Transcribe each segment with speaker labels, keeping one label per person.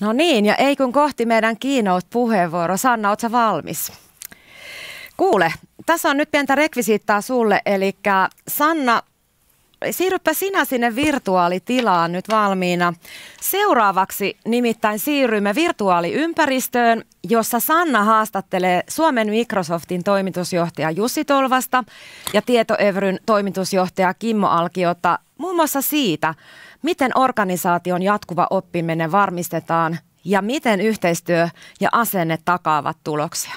Speaker 1: No niin, ja ei kun kohti meidän keynote-puheenvuoro. Sanna, ootko valmis? Kuule, tässä on nyt pientä rekvisiittaa sulle, eli Sanna, siirrypä sinä sinne virtuaalitilaan nyt valmiina. Seuraavaksi nimittäin siirrymme virtuaaliympäristöön, jossa Sanna haastattelee Suomen Microsoftin toimitusjohtaja Jussi Tolvasta ja Tietoevryn toimitusjohtaja Kimmo Alkiota muun muassa siitä, Miten organisaation jatkuva oppiminen varmistetaan ja miten yhteistyö ja asenne takaavat tuloksia?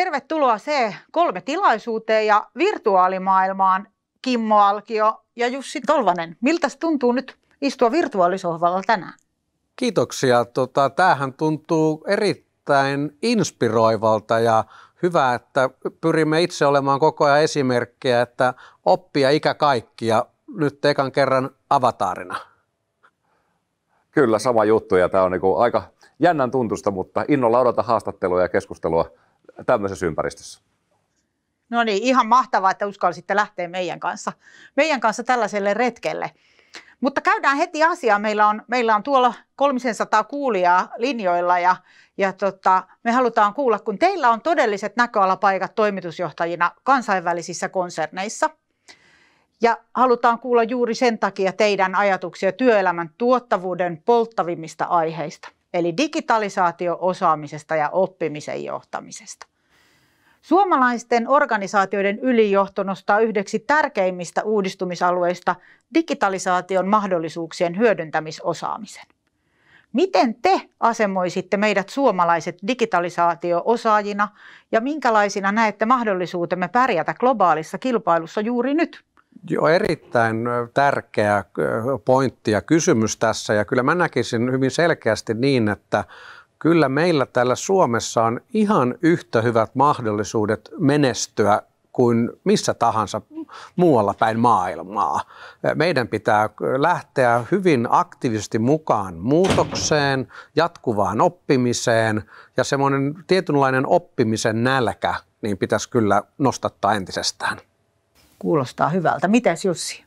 Speaker 1: Tervetuloa C3-tilaisuuteen ja virtuaalimaailmaan Kimmo Alkio ja Jussi Tolvanen. Miltä tuntuu nyt istua virtuaalisohvalla tänään?
Speaker 2: Kiitoksia. Tota, tämähän tuntuu erittäin inspiroivalta ja hyvä, että pyrimme itse olemaan koko ajan esimerkkejä, että oppia ikä kaikkia nyt ekan kerran avataarina.
Speaker 3: Kyllä, sama juttu ja tämä on niin aika jännän tuntusta, mutta innolla odota haastattelua ja keskustelua tämmöisessä ympäristössä.
Speaker 1: No niin, ihan mahtavaa, että uskalsitte lähteä meidän kanssa, meidän kanssa tällaiselle retkelle. Mutta käydään heti asiaa. Meillä on, meillä on tuolla 300 kuulijaa linjoilla ja, ja tota, me halutaan kuulla, kun teillä on todelliset näköalapaikat toimitusjohtajina kansainvälisissä konserneissa. Ja halutaan kuulla juuri sen takia teidän ajatuksia työelämän tuottavuuden polttavimmista aiheista eli digitalisaatio-osaamisesta ja oppimisen johtamisesta. Suomalaisten organisaatioiden ylijohto nostaa yhdeksi tärkeimmistä uudistumisalueista digitalisaation mahdollisuuksien hyödyntämisosaamisen. Miten te asemoisitte meidät suomalaiset digitalisaatio-osaajina ja minkälaisina näette mahdollisuutemme pärjätä globaalissa kilpailussa juuri nyt?
Speaker 2: jo erittäin tärkeä pointti ja kysymys tässä ja kyllä mä näkisin hyvin selkeästi niin, että kyllä meillä täällä Suomessa on ihan yhtä hyvät mahdollisuudet menestyä kuin missä tahansa muualla päin maailmaa. Meidän pitää lähteä hyvin aktiivisesti mukaan muutokseen, jatkuvaan oppimiseen ja semmoinen tietynlainen oppimisen nälkä niin pitäisi kyllä nostattaa entisestään.
Speaker 1: Kuulostaa hyvältä. Mitäs Jussi?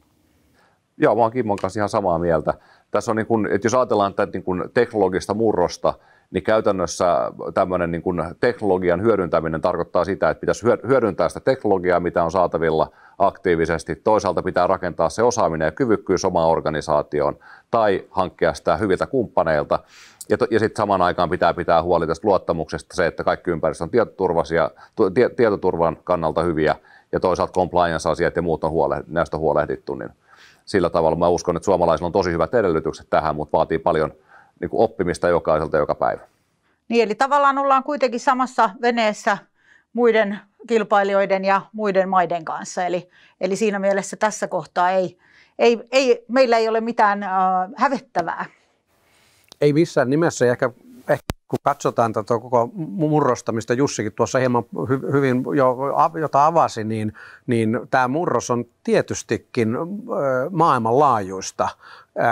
Speaker 2: Joo, mä oon Kimmon kanssa ihan samaa mieltä.
Speaker 3: Tässä on niin kun, että jos ajatellaan tätä niin kun teknologista murrosta, niin käytännössä tämmöinen niin kun teknologian hyödyntäminen tarkoittaa sitä, että pitäisi hyödyntää sitä teknologiaa, mitä on saatavilla aktiivisesti. Toisaalta pitää rakentaa se osaaminen ja kyvykkyys omaan organisaatioon tai hankkia sitä hyviltä kumppaneilta. Ja, to, ja sitten samaan aikaan pitää pitää huoli tästä luottamuksesta, se, että kaikki ympäristö on tietoturvan kannalta hyviä ja toisaalta compliance-asiat ja muut on huolehd- näistä huolehdittu, niin sillä tavalla mä uskon, että suomalaisilla on tosi hyvät edellytykset tähän, mutta vaatii paljon niin kuin oppimista jokaiselta joka päivä.
Speaker 1: Niin, eli tavallaan ollaan kuitenkin samassa veneessä muiden kilpailijoiden ja muiden maiden kanssa. Eli, eli siinä mielessä tässä kohtaa ei, ei, ei, meillä ei ole mitään äh, hävettävää.
Speaker 2: Ei missään nimessä. Ehkä kun katsotaan tätä koko murrosta, mistä Jussikin tuossa hieman hyvin jo, jota avasi, niin niin tämä murros on tietystikin maailmanlaajuista.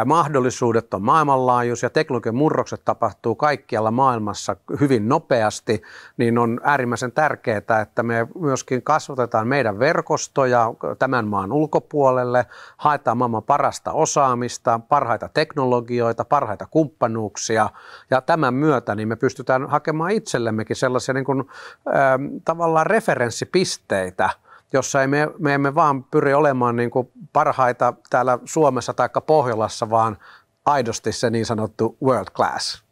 Speaker 2: Mahdollisuudet on maailmanlaajuisia, teknologian murrokset tapahtuu kaikkialla maailmassa hyvin nopeasti, niin on äärimmäisen tärkeää, että me myöskin kasvatetaan meidän verkostoja tämän maan ulkopuolelle, haetaan maailman parasta osaamista, parhaita teknologioita, parhaita kumppanuuksia ja tämän myötä niin me pystytään hakemaan itsellemmekin sellaisia niin kuin, äh, tavallaan referenssipisteitä – jossa ei me, me emme vaan pyri olemaan niin kuin parhaita täällä Suomessa tai Pohjolassa, vaan aidosti se niin sanottu world class.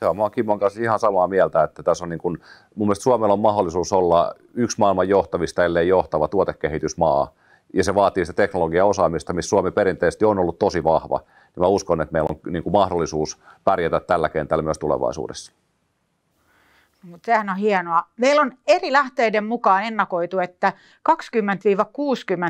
Speaker 3: Joo, mä oon Kimon kanssa ihan samaa mieltä, että tässä on niin kuin, mun mielestä Suomella on mahdollisuus olla yksi maailman johtavista, ellei johtava tuotekehitysmaa. Ja se vaatii sitä teknologiaosaamista, missä Suomi perinteisesti on ollut tosi vahva. Ja niin mä uskon, että meillä on niin kuin mahdollisuus pärjätä tällä kentällä myös tulevaisuudessa.
Speaker 1: Mutta sehän on hienoa. Meillä on eri lähteiden mukaan ennakoitu, että 20-60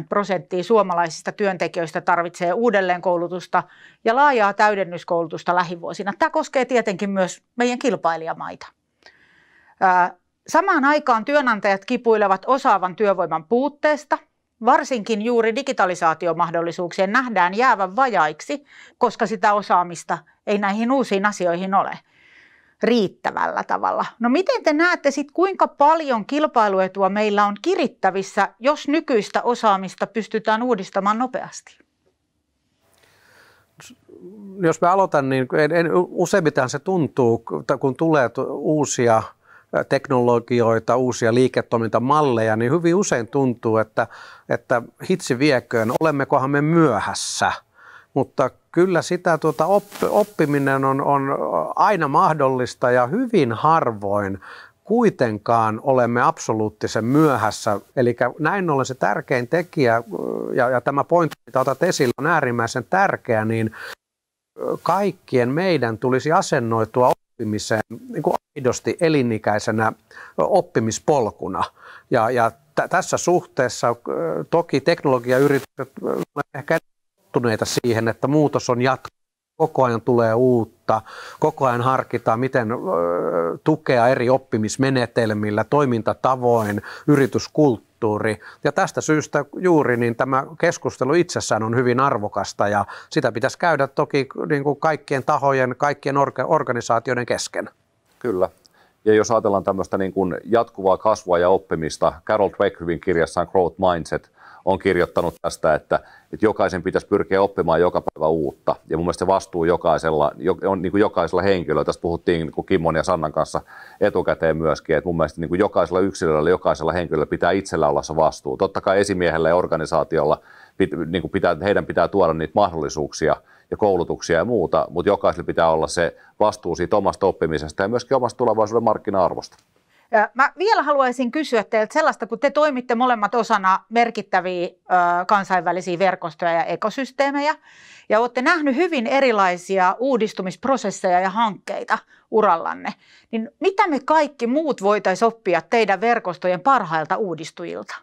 Speaker 1: prosenttia suomalaisista työntekijöistä tarvitsee uudelleenkoulutusta ja laajaa täydennyskoulutusta lähivuosina. Tämä koskee tietenkin myös meidän kilpailijamaita. Samaan aikaan työnantajat kipuilevat osaavan työvoiman puutteesta. Varsinkin juuri digitalisaatiomahdollisuuksien nähdään jäävän vajaiksi, koska sitä osaamista ei näihin uusiin asioihin ole – riittävällä tavalla. No miten te näette sitten, kuinka paljon kilpailuetua meillä on kirittävissä, jos nykyistä osaamista pystytään uudistamaan nopeasti?
Speaker 2: Jos mä aloitan, niin en, en, useimmiten se tuntuu, kun tulee uusia teknologioita, uusia liiketoimintamalleja, niin hyvin usein tuntuu, että, että hitsi vieköön, olemmekohan me myöhässä. Mutta kyllä sitä tuota oppiminen on, on aina mahdollista ja hyvin harvoin kuitenkaan olemme absoluuttisen myöhässä. Eli näin ollen se tärkein tekijä ja, ja tämä pointti, mitä otat esille, on äärimmäisen tärkeä, niin kaikkien meidän tulisi asennoitua oppimiseen niin kuin aidosti elinikäisenä oppimispolkuna. Ja, ja t- tässä suhteessa toki teknologiayritykset ehkä tottuneita siihen, että muutos on jatkuva. Koko ajan tulee uutta, koko ajan harkitaan, miten tukea eri oppimismenetelmillä, toimintatavoin, yrityskulttuuri. Ja tästä syystä juuri niin tämä keskustelu itsessään on hyvin arvokasta ja sitä pitäisi käydä toki niin kuin kaikkien tahojen, kaikkien orga- organisaatioiden kesken.
Speaker 3: Kyllä. Ja jos ajatellaan tämmöistä niin kuin jatkuvaa kasvua ja oppimista, Carol Dweck hyvin kirjassaan Growth Mindset on kirjoittanut tästä, että, että jokaisen pitäisi pyrkiä oppimaan joka päivä uutta. Ja mun mielestä se vastuu jokaisella, on niin kuin jokaisella henkilöllä. Tässä puhuttiin niin kuin Kimmon ja Sannan kanssa etukäteen myöskin, että mun mielestä niin kuin jokaisella yksilöllä, jokaisella henkilöllä pitää itsellä olla se vastuu. Totta kai esimiehellä ja organisaatiolla pit, niin kuin pitää, heidän pitää tuoda niitä mahdollisuuksia ja koulutuksia ja muuta, mutta jokaisella pitää olla se vastuu siitä omasta oppimisesta ja myöskin omasta tulevaisuuden markkina-arvosta.
Speaker 1: Mä vielä haluaisin kysyä teiltä sellaista, kun te toimitte molemmat osana merkittäviä kansainvälisiä verkostoja ja ekosysteemejä, ja olette nähneet hyvin erilaisia uudistumisprosesseja ja hankkeita urallanne, niin mitä me kaikki muut voitaisiin oppia teidän verkostojen parhailta uudistujilta?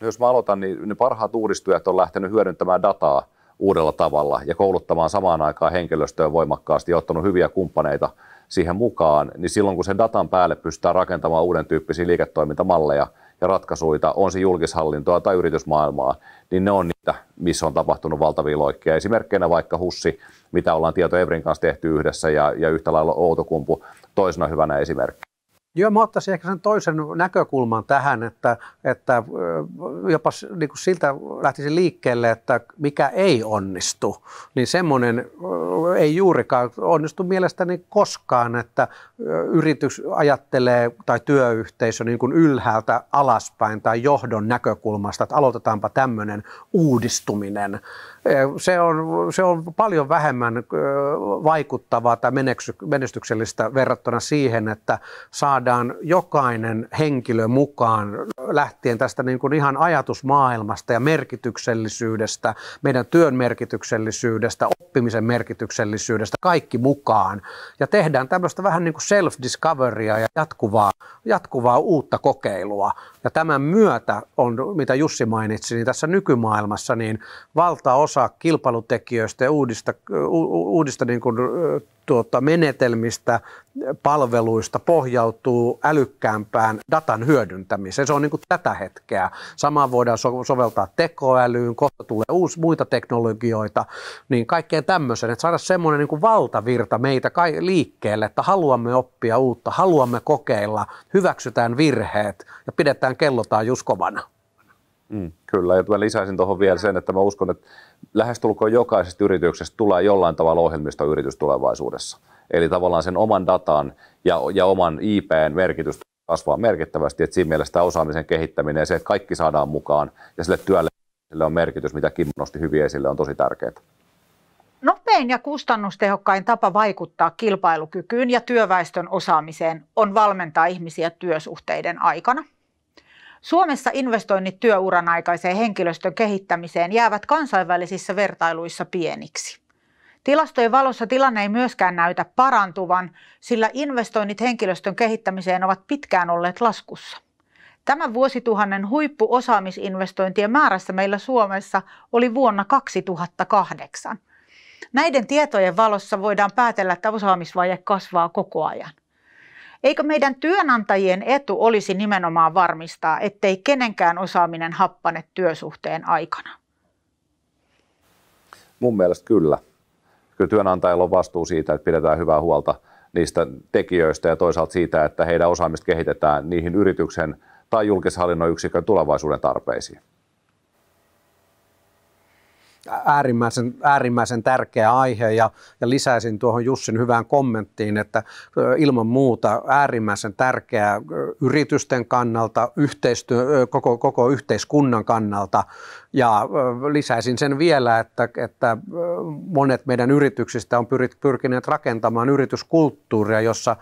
Speaker 3: No jos mä aloitan, niin ne parhaat uudistujat on lähtenyt hyödyntämään dataa uudella tavalla ja kouluttamaan samaan aikaan henkilöstöä voimakkaasti ja ottanut hyviä kumppaneita – siihen mukaan, niin silloin kun sen datan päälle pystytään rakentamaan uuden tyyppisiä liiketoimintamalleja ja ratkaisuja, on se julkishallintoa tai yritysmaailmaa, niin ne on niitä, missä on tapahtunut valtavia loikkeja. esimerkkinä vaikka Hussi, mitä ollaan Tieto Evrin kanssa tehty yhdessä ja, ja yhtä lailla Outokumpu toisena hyvänä esimerkkinä.
Speaker 2: Joo, mä ottaisin ehkä sen toisen näkökulman tähän, että, että jopa niin kuin siltä lähtisi liikkeelle, että mikä ei onnistu, niin semmoinen ei juurikaan onnistu mielestäni koskaan, että yritys ajattelee tai työyhteisö niin kuin ylhäältä alaspäin tai johdon näkökulmasta, että aloitetaanpa tämmöinen uudistuminen. Se on, se on paljon vähemmän vaikuttavaa tai menestyksellistä verrattuna siihen, että saadaan saadaan jokainen henkilö mukaan lähtien tästä niin kuin ihan ajatusmaailmasta ja merkityksellisyydestä, meidän työn merkityksellisyydestä, oppimisen merkityksellisyydestä, kaikki mukaan. Ja tehdään tämmöistä vähän niin kuin self-discoverya ja jatkuvaa, jatkuvaa uutta kokeilua. Ja tämän myötä on, mitä Jussi mainitsi, niin tässä nykymaailmassa niin valtaosa kilpailutekijöistä ja uudista, uudista niin kuin tuota, menetelmistä, palveluista pohjautuu älykkäämpään datan hyödyntämiseen. Se on niin kuin tätä hetkeä. Samaan voidaan so- soveltaa tekoälyyn, kohta tulee uusi, muita teknologioita, niin kaikkeen tämmöisen, että saada semmoinen niin valtavirta meitä ka- liikkeelle, että haluamme oppia uutta, haluamme kokeilla, hyväksytään virheet ja pidetään kellotaan just kovana.
Speaker 3: Mm. Kyllä, ja mä lisäisin tuohon vielä sen, että mä uskon, että lähestulkoon jokaisesta yrityksestä tulee jollain tavalla yritys tulevaisuudessa. Eli tavallaan sen oman datan ja, ja oman IPn merkitys kasvaa merkittävästi, että siinä mielessä tämä osaamisen kehittäminen ja se, että kaikki saadaan mukaan ja sille työlle sille on merkitys, mitä Kim nosti hyvin esille, on tosi tärkeää.
Speaker 1: Nopein ja kustannustehokkain tapa vaikuttaa kilpailukykyyn ja työväestön osaamiseen on valmentaa ihmisiä työsuhteiden aikana. Suomessa investoinnit työuran aikaiseen henkilöstön kehittämiseen jäävät kansainvälisissä vertailuissa pieniksi. Tilastojen valossa tilanne ei myöskään näytä parantuvan, sillä investoinnit henkilöstön kehittämiseen ovat pitkään olleet laskussa. Tämän vuosituhannen huippuosaamisinvestointien määrässä meillä Suomessa oli vuonna 2008. Näiden tietojen valossa voidaan päätellä, että osaamisvaje kasvaa koko ajan. Eikö meidän työnantajien etu olisi nimenomaan varmistaa, ettei kenenkään osaaminen happane työsuhteen aikana?
Speaker 3: Mun mielestä kyllä. Kyllä työnantajilla on vastuu siitä, että pidetään hyvää huolta niistä tekijöistä ja toisaalta siitä, että heidän osaamista kehitetään niihin yrityksen tai julkishallinnon yksikön tulevaisuuden tarpeisiin
Speaker 2: äärimmäisen, äärimmäisen tärkeä aihe ja, ja lisäisin tuohon Jussin hyvään kommenttiin, että ilman muuta äärimmäisen tärkeää yritysten kannalta, yhteistyö, koko, koko yhteiskunnan kannalta ja lisäisin sen vielä, että, että monet meidän yrityksistä on pyrkineet rakentamaan yrityskulttuuria, jossa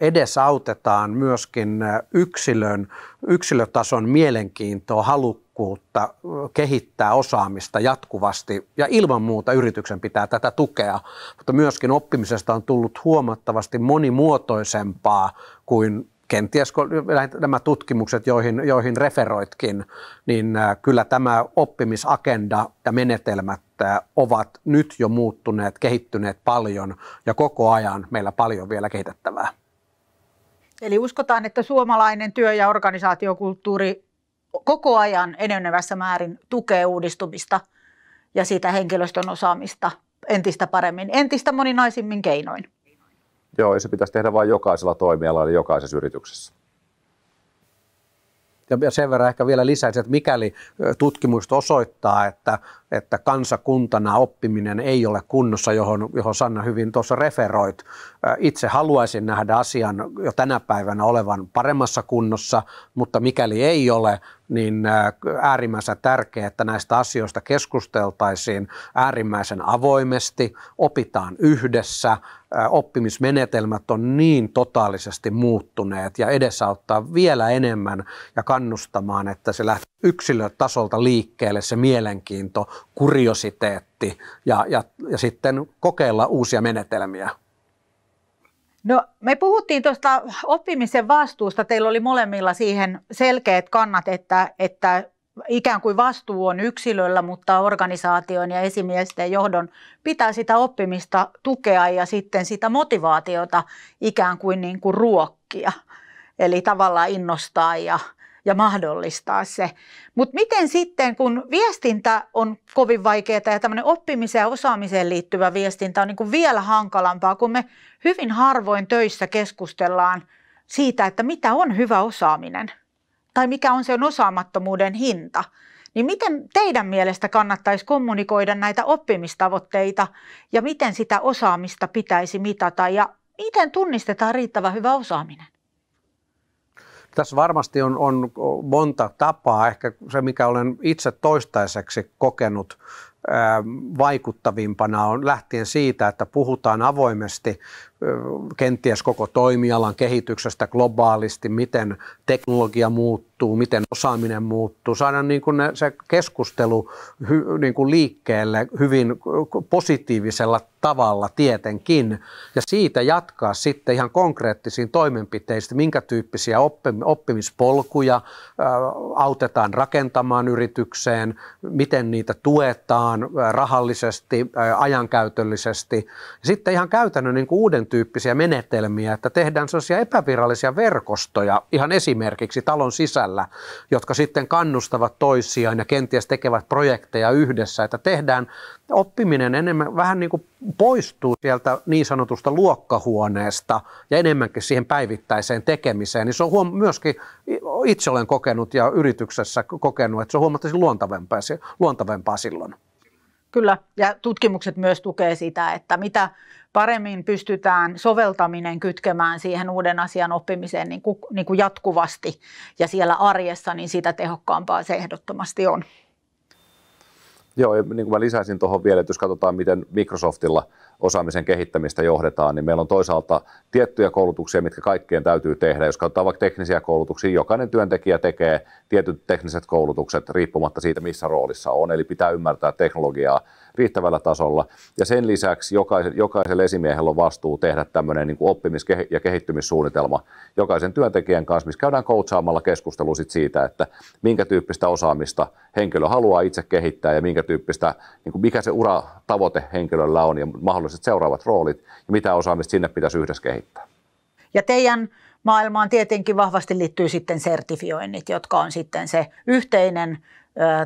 Speaker 2: edesautetaan myöskin yksilön, yksilötason mielenkiintoa, halukkuutta halukkuutta kehittää osaamista jatkuvasti ja ilman muuta yrityksen pitää tätä tukea, mutta myöskin oppimisesta on tullut huomattavasti monimuotoisempaa kuin kenties nämä tutkimukset, joihin, joihin referoitkin, niin kyllä tämä oppimisagenda ja menetelmät ovat nyt jo muuttuneet, kehittyneet paljon ja koko ajan meillä paljon vielä kehitettävää.
Speaker 1: Eli uskotaan, että suomalainen työ- ja organisaatiokulttuuri koko ajan enenevässä määrin tukee uudistumista ja sitä henkilöstön osaamista entistä paremmin, entistä moninaisimmin keinoin.
Speaker 3: Joo, ja se pitäisi tehdä vain jokaisella toimialalla ja jokaisessa
Speaker 2: yrityksessä. Ja sen verran ehkä vielä lisäisin, että mikäli tutkimus osoittaa, että, että kansakuntana oppiminen ei ole kunnossa, johon, johon Sanna hyvin tuossa referoit, itse haluaisin nähdä asian jo tänä päivänä olevan paremmassa kunnossa, mutta mikäli ei ole, niin äh, äärimmäisen tärkeää, että näistä asioista keskusteltaisiin äärimmäisen avoimesti, opitaan yhdessä, äh, oppimismenetelmät on niin totaalisesti muuttuneet ja edesauttaa vielä enemmän ja kannustamaan, että se lähtee yksilötasolta liikkeelle se mielenkiinto, kuriositeetti ja, ja, ja sitten kokeilla uusia menetelmiä.
Speaker 1: No me puhuttiin tuosta oppimisen vastuusta. Teillä oli molemmilla siihen selkeät kannat, että, että ikään kuin vastuu on yksilöllä, mutta organisaation ja esimiesten johdon pitää sitä oppimista tukea ja sitten sitä motivaatiota ikään kuin, niin kuin ruokkia. Eli tavallaan innostaa ja, ja mahdollistaa se. Mutta miten sitten, kun viestintä on kovin vaikeaa ja tämmöinen oppimiseen ja osaamiseen liittyvä viestintä on niin vielä hankalampaa, kun me hyvin harvoin töissä keskustellaan siitä, että mitä on hyvä osaaminen tai mikä on sen osaamattomuuden hinta. Niin miten teidän mielestä kannattaisi kommunikoida näitä oppimistavoitteita ja miten sitä osaamista pitäisi mitata ja miten tunnistetaan riittävä hyvä osaaminen?
Speaker 2: Tässä varmasti on, on monta tapaa. Ehkä se, mikä olen itse toistaiseksi kokenut vaikuttavimpana on lähtien siitä, että puhutaan avoimesti kenties koko toimialan kehityksestä globaalisti, miten teknologia muuttuu, miten osaaminen muuttuu. Saada niin kuin ne, se keskustelu hy, niin kuin liikkeelle hyvin positiivisella tavalla tietenkin ja siitä jatkaa sitten ihan konkreettisiin toimenpiteisiin, minkä tyyppisiä oppimispolkuja autetaan rakentamaan yritykseen, miten niitä tuetaan rahallisesti, ajankäytöllisesti. Sitten ihan käytännön niin kuin uuden tyyppisiä menetelmiä, että tehdään sellaisia epävirallisia verkostoja ihan esimerkiksi talon sisällä, jotka sitten kannustavat toisiaan ja kenties tekevät projekteja yhdessä, että tehdään oppiminen enemmän vähän niin kuin poistuu sieltä niin sanotusta luokkahuoneesta ja enemmänkin siihen päivittäiseen tekemiseen, niin se on huom- myöskin, itse olen kokenut ja yrityksessä kokenut, että se on huomattavasti luontavampaa, luontavampaa silloin.
Speaker 1: Kyllä, ja tutkimukset myös tukee sitä, että mitä paremmin pystytään soveltaminen kytkemään siihen uuden asian oppimiseen niin kuin, niin kuin jatkuvasti ja siellä arjessa, niin sitä tehokkaampaa se ehdottomasti on.
Speaker 3: Joo, ja niin kuin mä lisäisin tuohon vielä, että jos katsotaan, miten Microsoftilla osaamisen kehittämistä johdetaan, niin meillä on toisaalta tiettyjä koulutuksia, mitkä kaikkien täytyy tehdä. Jos katsotaan vaikka teknisiä koulutuksia, jokainen työntekijä tekee tietyt tekniset koulutukset riippumatta siitä, missä roolissa on. Eli pitää ymmärtää teknologiaa, riittävällä tasolla. Ja sen lisäksi jokaisen, jokaisella esimiehellä on vastuu tehdä tämmöinen niin oppimis- ja kehittymissuunnitelma jokaisen työntekijän kanssa, missä käydään koutsaamalla keskustelu sit siitä, että minkä tyyppistä osaamista henkilö haluaa itse kehittää ja minkä tyyppistä, niin kuin mikä se ura tavoite henkilöllä on ja mahdolliset seuraavat roolit ja mitä osaamista sinne pitäisi yhdessä kehittää.
Speaker 1: Ja teidän maailmaan tietenkin vahvasti liittyy sitten sertifioinnit, jotka on sitten se yhteinen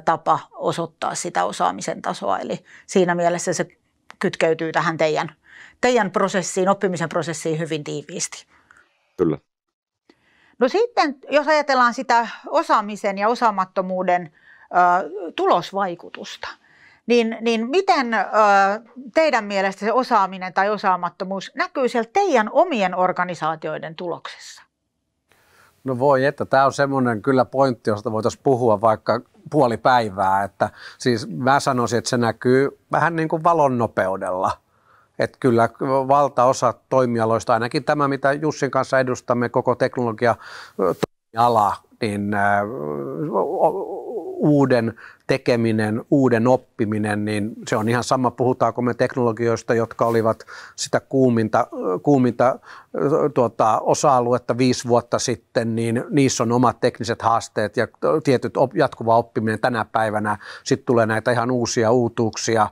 Speaker 1: tapa osoittaa sitä osaamisen tasoa. Eli siinä mielessä se kytkeytyy tähän teidän, teidän prosessiin, oppimisen prosessiin hyvin tiiviisti. Kyllä. No sitten, jos ajatellaan sitä osaamisen ja osaamattomuuden ö, tulosvaikutusta, niin, niin miten ö, teidän mielestä se osaaminen tai osaamattomuus näkyy siellä teidän omien organisaatioiden tuloksessa?
Speaker 2: No voi, että tämä on semmoinen kyllä pointti, josta voitaisiin puhua vaikka puoli päivää. Että, siis mä sanoisin, että se näkyy vähän niin kuin valonnopeudella. Että kyllä valtaosa toimialoista, ainakin tämä mitä Jussin kanssa edustamme, koko teknologia toimiala, niin uuden tekeminen, uuden oppiminen, niin se on ihan sama, puhutaanko me teknologioista, jotka olivat sitä kuuminta, kuuminta tuota, osa-aluetta viisi vuotta sitten, niin niissä on omat tekniset haasteet ja tietyt op, jatkuva oppiminen tänä päivänä. Sitten tulee näitä ihan uusia uutuuksia,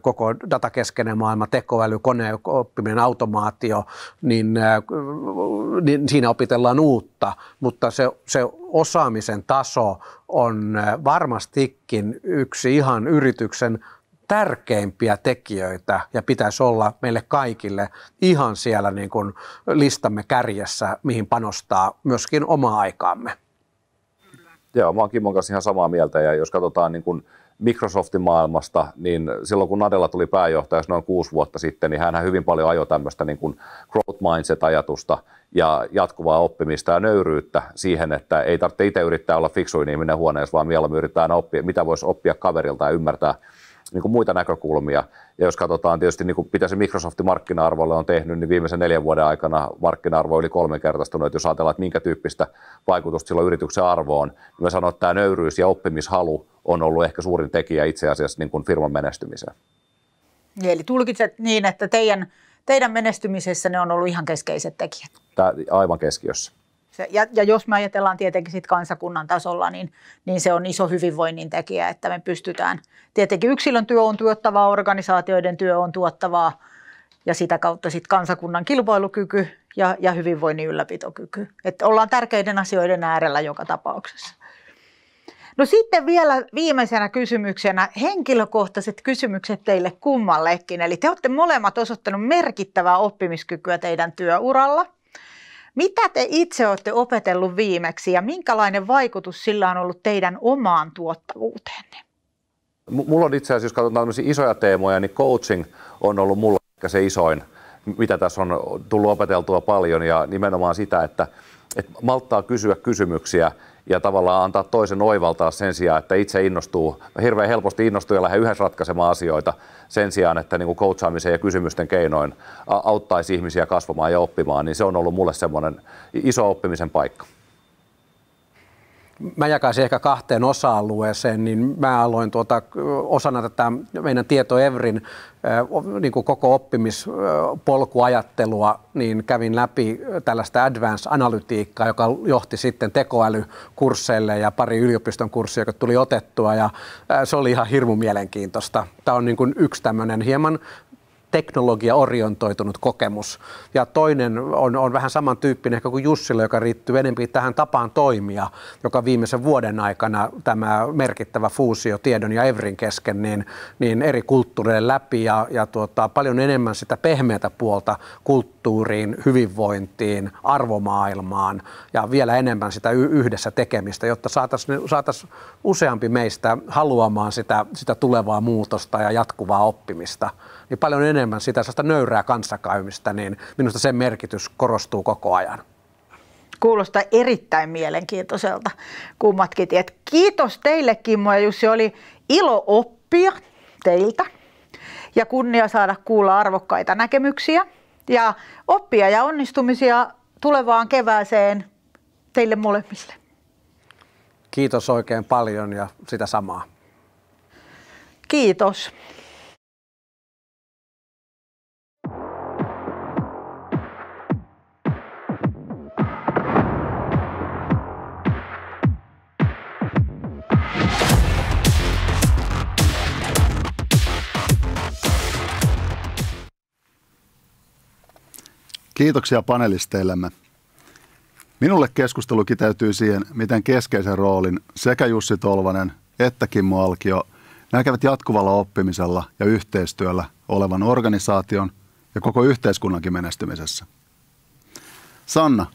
Speaker 2: koko datakeskeinen maailma, tekoäly, koneoppiminen, automaatio, niin, niin siinä opitellaan uutta, mutta se, se osaamisen taso on varmastikin yksi ihan yrityksen tärkeimpiä tekijöitä ja pitäisi olla meille kaikille ihan siellä niin kuin listamme kärjessä, mihin panostaa myöskin omaa aikaamme.
Speaker 3: Joo, mä oon Kimmon kanssa ihan samaa mieltä ja jos katsotaan niin kuin – Microsoftin maailmasta, niin silloin kun Nadella tuli pääjohtajaksi noin kuusi vuotta sitten, niin hän hyvin paljon ajoi tämmöistä niin kuin growth mindset-ajatusta ja jatkuvaa oppimista ja nöyryyttä siihen, että ei tarvitse itse yrittää olla fiksuin ihminen huoneessa, vaan mieluummin yritetään oppia, mitä voisi oppia kaverilta ja ymmärtää niin kuin muita näkökulmia. Ja jos katsotaan tietysti, niin kuin mitä se Microsoftin markkina-arvolle on tehnyt, niin viimeisen neljän vuoden aikana markkina-arvo on yli Jos ajatellaan, että minkä tyyppistä vaikutusta sillä on yrityksen arvoon, niin mä sanon, että tämä nöyryys ja oppimishalu on ollut ehkä suurin tekijä itse asiassa niin kuin firman menestymiseen.
Speaker 1: Niin, eli tulkitset niin, että teidän, teidän menestymisessä ne on ollut ihan keskeiset tekijät?
Speaker 3: Tämä aivan keskiössä.
Speaker 1: Se, ja, ja jos me ajatellaan tietenkin sit kansakunnan tasolla, niin, niin se on iso hyvinvoinnin tekijä, että me pystytään. Tietenkin yksilön työ on tuottavaa, organisaatioiden työ on tuottavaa ja sitä kautta sitten kansakunnan kilpailukyky ja, ja hyvinvoinnin ylläpitokyky. Että ollaan tärkeiden asioiden äärellä joka tapauksessa. No sitten vielä viimeisenä kysymyksenä henkilökohtaiset kysymykset teille kummallekin. Eli te olette molemmat osoittaneet merkittävää oppimiskykyä teidän työuralla – mitä te itse olette opetellut viimeksi ja minkälainen vaikutus sillä on ollut teidän omaan tuottavuuteenne?
Speaker 3: Mulla on itse asiassa, jos katsotaan isoja teemoja, niin coaching on ollut mulla ehkä se isoin, mitä tässä on tullut opeteltua paljon ja nimenomaan sitä, että, että malttaa kysyä kysymyksiä ja tavallaan antaa toisen oivaltaa sen sijaan, että itse innostuu, hirveän helposti innostuu ja lähde yhdessä ratkaisemaan asioita sen sijaan, että niin kuin coachaamisen ja kysymysten keinoin auttaisi ihmisiä kasvamaan ja oppimaan, niin se on ollut mulle semmoinen iso oppimisen paikka
Speaker 2: mä jakaisin ehkä kahteen osa-alueeseen, niin mä aloin tuota, osana tätä meidän Tieto Evrin niin kuin koko oppimispolkuajattelua, niin kävin läpi tällaista advanced-analytiikkaa, joka johti sitten tekoälykursseille ja pari yliopiston kurssia, joka tuli otettua ja se oli ihan hirmu mielenkiintoista. Tämä on niin kuin yksi tämmöinen hieman teknologiaorientoitunut kokemus. Ja toinen on, on vähän samantyyppinen ehkä kuin Jussilla, joka riittyy enemmän tähän tapaan toimia, joka viimeisen vuoden aikana tämä merkittävä fuusio tiedon ja Evrin kesken, niin, niin eri kulttuureiden läpi ja, ja tuota, paljon enemmän sitä pehmeätä puolta kulttuuriin, hyvinvointiin, arvomaailmaan ja vielä enemmän sitä yhdessä tekemistä, jotta saataisiin saatais useampi meistä haluamaan sitä, sitä tulevaa muutosta ja jatkuvaa oppimista niin paljon enemmän sitä sellaista nöyrää kanssakäymistä, niin minusta sen merkitys korostuu koko ajan.
Speaker 1: Kuulostaa erittäin mielenkiintoiselta kummatkin tiet. Kiitos teille Kimmo ja Jussi, oli ilo oppia teiltä ja kunnia saada kuulla arvokkaita näkemyksiä ja oppia ja onnistumisia tulevaan kevääseen teille molemmille.
Speaker 2: Kiitos oikein paljon ja sitä samaa.
Speaker 1: Kiitos.
Speaker 3: Kiitoksia panelisteillemme. Minulle keskustelu kiteytyy siihen, miten keskeisen roolin sekä Jussi Tolvanen että Kimmo Alkio näkevät jatkuvalla oppimisella ja yhteistyöllä olevan organisaation ja koko yhteiskunnankin menestymisessä. Sanna,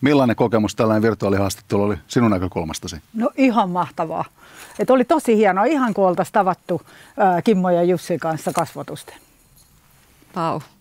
Speaker 3: millainen kokemus tällainen virtuaalihaastattelu oli sinun näkökulmastasi?
Speaker 1: No ihan mahtavaa. Et oli tosi hienoa, ihan kuin oltaisiin tavattu ää, Kimmo ja Jussin kanssa kasvotusten. Vau. Wow.